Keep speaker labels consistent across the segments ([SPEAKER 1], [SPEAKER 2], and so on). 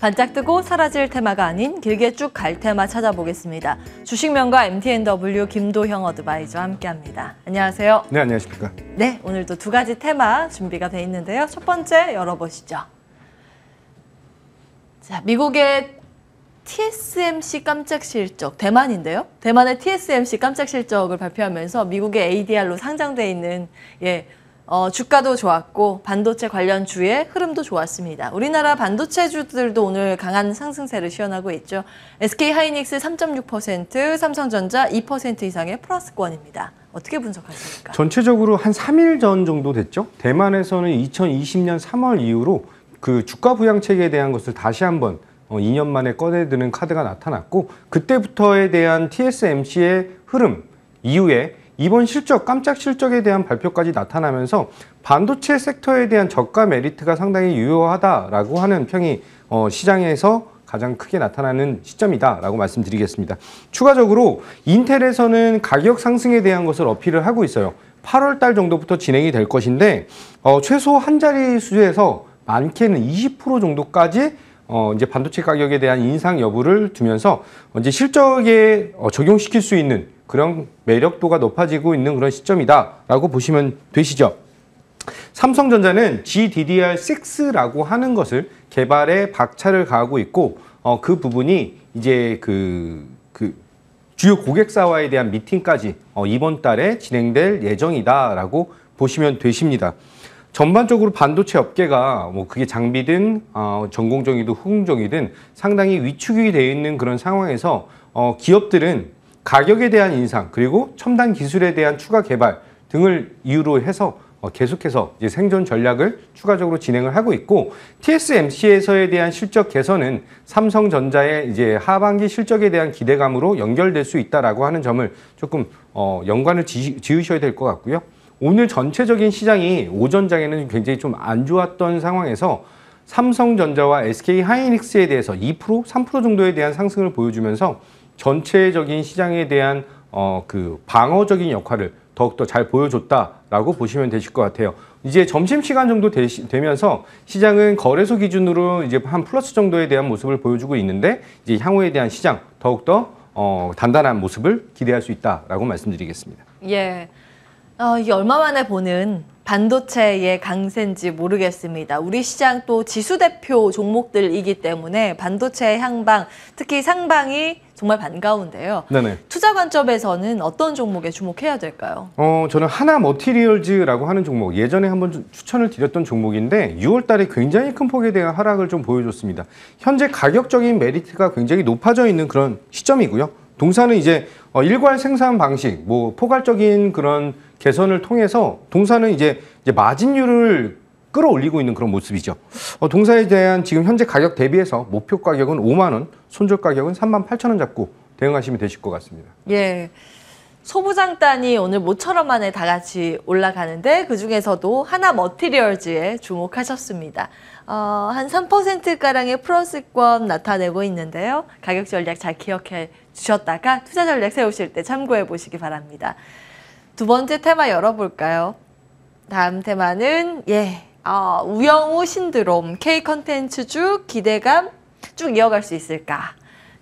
[SPEAKER 1] 반짝 뜨고 사라질 테마가 아닌 길게 쭉 갈 테마 찾아보겠습니다. 주식명가 MTNW 김도형 어드바이저와 함께합니다. 안녕하세요. 네, 안녕하십니까. 네, 오늘도 두 가지 테마 준비가 돼 있는데요. 첫 번째 열어보시죠. 자, 미국의 TSMC 깜짝 실적, 대만인데요. 대만의 TSMC 깜짝 실적을 발표하면서 미국의 ADR로 상장돼 있는 예, 어, 주가도 좋았고 반도체 관련 주의 흐름도 좋았습니다. 우리나라 반도체 주들도 오늘 강한 상승세를 시현하고 있죠. SK하이닉스 3.6%, 삼성전자 2% 이상의 플러스권입니다. 어떻게 분석하십니까?
[SPEAKER 2] 전체적으로 한 3일 전 정도 됐죠. 대만에서는 2020년 3월 이후로 그 주가 부양책에 대한 것을 다시 한번 2년 어, 만에 꺼내드는 카드가 나타났고 그때부터에 대한 TSMC의 흐름 이후에 이번 실적, 깜짝 실적에 대한 발표까지 나타나면서 반도체 섹터에 대한 저가 메리트가 상당히 유효하다라고 하는 평이 어, 시장에서 가장 크게 나타나는 시점이다라고 말씀드리겠습니다. 추가적으로 인텔에서는 가격 상승에 대한 것을 어필을 하고 있어요. 8월 달 정도부터 진행이 될 것인데 어, 최소 한 자리 수에서 많게는 20% 정도까지 어, 이제 반도체 가격에 대한 인상 여부를 두면서 이제 실적에 어, 적용시킬 수 있는 그런 매력도가 높아지고 있는 그런 시점이다라고 보시면 되시죠. 삼성전자는 GDDR6라고 하는 것을 개발에 박차를 가하고 있고 어, 그 부분이 이제 그, 그 주요 고객사와에 대한 미팅까지 어, 이번 달에 진행될 예정이다라고 보시면 되십니다. 전반적으로 반도체 업계가 뭐 그게 장비든 어, 전공정이든 후공정이든 상당히 위축이 되어 있는 그런 상황에서 어, 기업들은 가격에 대한 인상 그리고 첨단 기술에 대한 추가 개발 등을 이유로 해서 어, 계속해서 생존 전략을 추가적으로 진행을 하고 있고 TSMC에서에 대한 실적 개선은 삼성전자의 이제 하반기 실적에 대한 기대감으로 연결될 수 있다라고 하는 점을 조금 어, 연관을 지으셔야 될 것 같고요. 오늘 전체적인 시장이 오전장에는 굉장히 좀 안 좋았던 상황에서 삼성전자와 SK 하이닉스에 대해서 2% 3% 정도에 대한 상승을 보여주면서 전체적인 시장에 대한 어, 그 방어적인 역할을 더욱더 잘 보여줬다라고 보시면 되실 것 같아요. 이제 점심시간 정도 되시, 되면서 시장은 거래소 기준으로 이제 한 플러스 정도에 대한 모습을 보여주고 있는데 이제 향후에 대한 시장 더욱더 어, 단단한 모습을 기대할 수 있다라고 말씀드리겠습니다.
[SPEAKER 1] 예. 어, 이 얼마 만에 보는 반도체의 강세인지 모르겠습니다. 우리 시장 또 지수 대표 종목들이기 때문에 반도체 향방, 특히 상방이 정말 반가운데요. 네네. 투자 관점에서는 어떤 종목에 주목해야 될까요?
[SPEAKER 2] 어, 저는 하나 머티리얼즈라고 하는 종목, 예전에 한번 추천을 드렸던 종목인데 6월 달에 굉장히 큰 폭에 대한 하락을 좀 보여줬습니다. 현재 가격적인 메리트가 굉장히 높아져 있는 그런 시점이고요. 동사는 이제 어, 일괄 생산 방식, 뭐 포괄적인 그런 개선을 통해서 동사는 이제, 이제 마진율을 끌어올리고 있는 그런 모습이죠. 어, 동사에 대한 지금 현재 가격 대비해서 목표 가격은 5만 원, 손절 가격은 3만 8천 원 잡고 대응하시면 되실 것 같습니다.
[SPEAKER 1] 예. 소부장단이 오늘 모처럼 만에 다 같이 올라가는데 그중에서도 하나 머티리얼즈에 주목하셨습니다. 어, 한 3%가량의 플러스권 나타내고 있는데요. 가격 전략 잘 기억해 주셨다가 투자 전략 세우실 때 참고해 보시기 바랍니다. 두 번째 테마 열어볼까요? 다음 테마는 예 어, 우영우 신드롬 K 컨텐츠주 기대감 쭉 이어갈 수 있을까?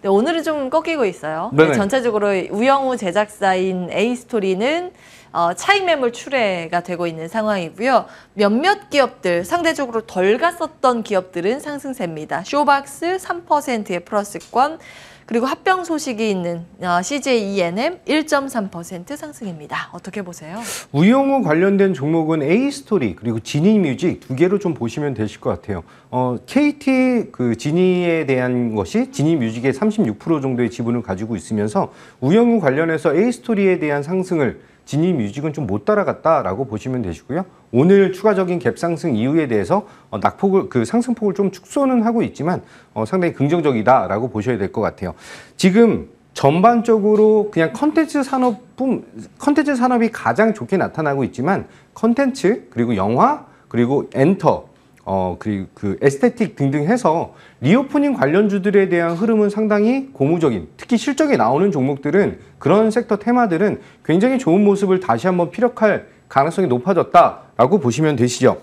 [SPEAKER 1] 네, 오늘은 좀 꺾이고 있어요. 네, 네, 네. 전체적으로 우영우 제작사인 A 스토리는 어, 차익 매물 출회가 되고 있는 상황이고요. 몇몇 기업들 상대적으로 덜 갔었던 기업들은 상승세입니다. 쇼박스 3%의 플러스권 그리고 합병 소식이 있는 CJ E&M 1.3% 상승입니다. 어떻게 보세요?
[SPEAKER 2] 우영우 관련된 종목은 A스토리 그리고 지니뮤직 두 개로 좀 보시면 되실 것 같아요. 어, KT 그 지니에 대한 것이 지니뮤직의 36% 정도의 지분을 가지고 있으면서 우영우 관련해서 A스토리에 대한 상승을 진입 유직은 좀 못 따라갔다라고 보시면 되시고요. 오늘 추가적인 갭 상승 이후에 대해서 어, 낙폭을 그 상승폭을 좀 축소는 하고 있지만 어, 상당히 긍정적이다라고 보셔야 될 것 같아요. 지금 전반적으로 그냥 컨텐츠 산업뿐 컨텐츠 산업이 가장 좋게 나타나고 있지만 컨텐츠 그리고 영화 그리고 엔터 어, 그리고 그 에스테틱 등등 해서 리오프닝 관련주들에 대한 흐름은 상당히 고무적인 특히 실적이 나오는 종목들은 그런 섹터 테마들은 굉장히 좋은 모습을 다시 한번 피력할 가능성이 높아졌다라고 보시면 되시죠.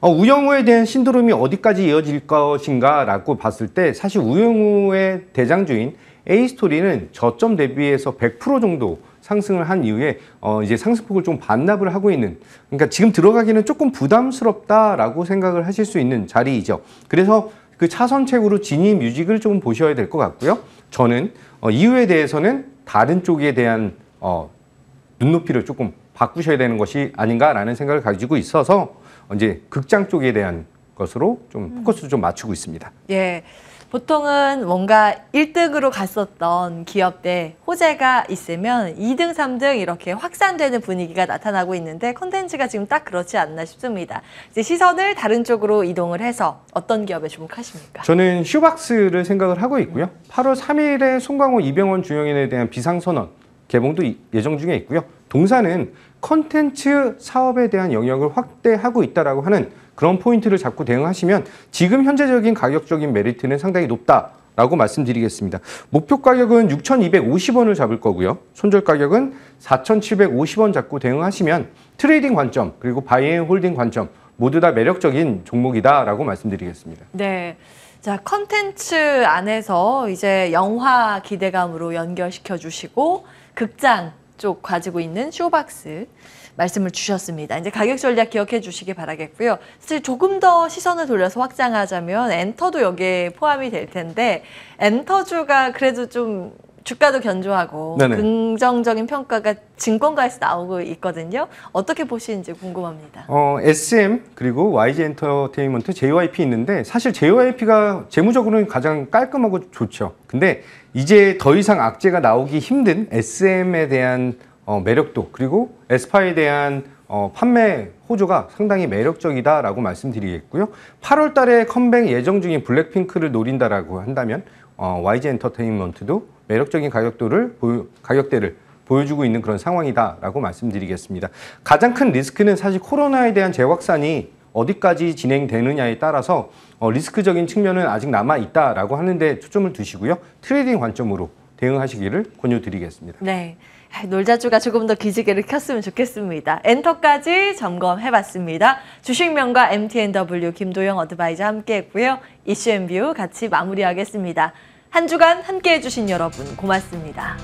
[SPEAKER 2] 어, 우영우에 대한 신드롬이 어디까지 이어질 것인가 라고 봤을 때 사실 우영우의 대장주인 A스토리는 저점 대비해서 100% 정도 상승을 한 이후에 어 이제 상승폭을 좀 반납을 하고 있는 그러니까 지금 들어가기는 조금 부담스럽다라고 생각을 하실 수 있는 자리이죠. 그래서 그 차선책으로 진입 뮤직을좀 보셔야 될 것 같고요. 저는 어 이후에 대해서는 다른 쪽에 대한 어 눈높이를 조금 바꾸셔야 되는 것이 아닌가라는 생각을 가지고 있어서 이제 극장 쪽에 대한 것으로 좀 음. 포커스 좀 맞추고 있습니다.
[SPEAKER 1] 예. 보통은 뭔가 1등으로 갔었던 기업대 호재가 있으면 2등, 3등 이렇게 확산되는 분위기가 나타나고 있는데 콘텐츠가 지금 딱 그렇지 않나 싶습니다. 이제 시선을 다른 쪽으로 이동을 해서 어떤 기업에 주목하십니까?
[SPEAKER 2] 저는 휴박스를 생각을 하고 있고요. 8월 3일에 송강호 이병헌 주영인에 대한 비상선언 개봉도 예정 중에 있고요. 동사는 컨텐츠 사업에 대한 영역을 확대하고 있다라 하는 그런 포인트를 잡고 대응하시면 지금 현재적인 가격적인 메리트는 상당히 높다. 라고 말씀드리겠습니다. 목표 가격은 6,250원을 잡을 거고요. 손절 가격은 4,750원 잡고 대응하시면 트레이딩 관점 그리고 바이앤홀딩 관점 모두 다 매력적인 종목이다라고 말씀드리겠습니다.
[SPEAKER 1] 네. 자, 컨텐츠 안에서 이제 영화 기대감으로 연결시켜 주시고 극장 쪽 가지고 있는 쇼박스 말씀을 주셨습니다. 이제 가격 전략 기억해 주시기 바라겠고요. 사실 조금 더 시선을 돌려서 확장하자면 엔터도 여기에 포함이 될 텐데 엔터주가 그래도 좀 주가도 견조하고 네네. 긍정적인 평가가 증권가에서 나오고 있거든요. 어떻게 보시는지 궁금합니다.
[SPEAKER 2] 어, SM 그리고 YG 엔터테인먼트 JYP 있는데 사실 JYP가 재무적으로는 가장 깔끔하고 좋죠. 근데 이제 더 이상 악재가 나오기 힘든 SM에 대한 어, 매력도 그리고 에스파에 대한 어, 판매 호조가 상당히 매력적이다라고 말씀드리겠고요. 8월 달에 컴백 예정 중인 블랙핑크를 노린다라고 한다면 어, YG 엔터테인먼트도 매력적인 가격도를 보유, 가격대를 보여주고 있는 그런 상황이다라고 말씀드리겠습니다. 가장 큰 리스크는 사실 코로나에 대한 재확산이 어디까지 진행되느냐에 따라서 어, 리스크적인 측면은 아직 남아 있다라고 하는데 초점을 두시고요. 트레이딩 관점으로 대응하시기를 권유드리겠습니다.
[SPEAKER 1] 네. 놀자주가 조금 더 기지개를 켰으면 좋겠습니다. 엔터까지 점검해봤습니다. 주식명과 MTNW 김도영 어드바이저 함께했고요. 이슈앤뷰 같이 마무리하겠습니다. 한 주간 함께해주신 여러분 고맙습니다.